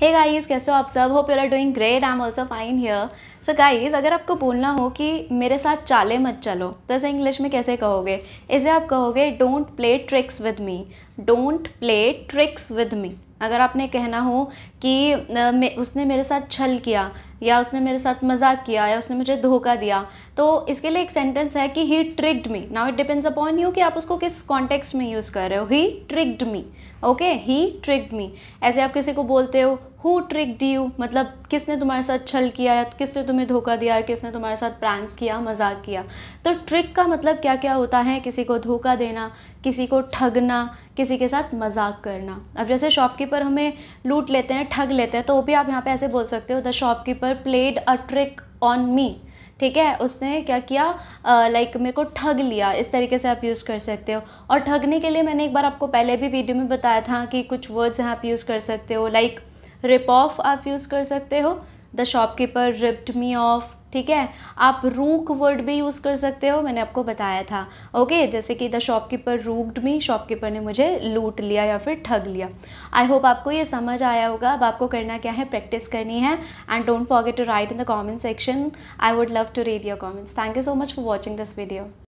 हे hey guys कैसे हो आप सब hope you are doing great I am also fine here so so अगर आपको बोलना हो कि मेरे साथ चाले मत चलो तो ऐसे इंग्लिश में कैसे कहोगे इसे आप कहोगे don't play tricks with me don't play tricks with me अगर आपने कहना हो कि उसने मेरे साथ छल किया या उसने मेरे साथ मजाक किया या उसने मुझे धोखा दिया तो इसके लिए एक सेंटेंस है कि he tricked me now it depends upon you कि आप उसको किस कॉन्टेक्स्ट में यूज़ कर रहे हो he tricked me okay he tricked me ऐसे आप किसी को बोलते हो हु ट्रिक्ड यू मतलब किसने तुम्हारे साथ छल किया या किसने तुम्हें धोखा दिया या किसने तुम्हारे साथ प्रैंक किया मजाक किया तो ट्रिक का मतलब क्या क्या होता है किसी को धोखा देना किसी को ठगना किसी के साथ मजाक करना अब जैसे शॉपकीपर हमें लूट लेते हैं ठग लेते हैं तो वो भी आप यहाँ पे ऐसे बोल सकते हो the shopkeeper played a trick on me ठीक है उसने क्या किया लाइक मेरे को ठग लिया इस तरीके से आप यूज़ कर सकते हो और ठगने के लिए मैंने एक बार आपको पहले भी वीडियो में बताया था कि कुछ वर्ड्स हैं आप यूज़ कर सकते हो लाइक रिप ऑफ आप यूज़ कर सकते हो the shopkeeper ripped me off ठीक है आप रूक वर्ड भी यूज़ कर सकते हो मैंने आपको बताया था ओके जैसे कि the shopkeeper rooked me shopkeeper ने मुझे लूट लिया या फिर ठग लिया आई होप आपको ये समझ आया होगा अब आपको करना क्या है प्रैक्टिस करनी है and don't forget to write in the comment section I would love to read your comments thank you so much for watching this video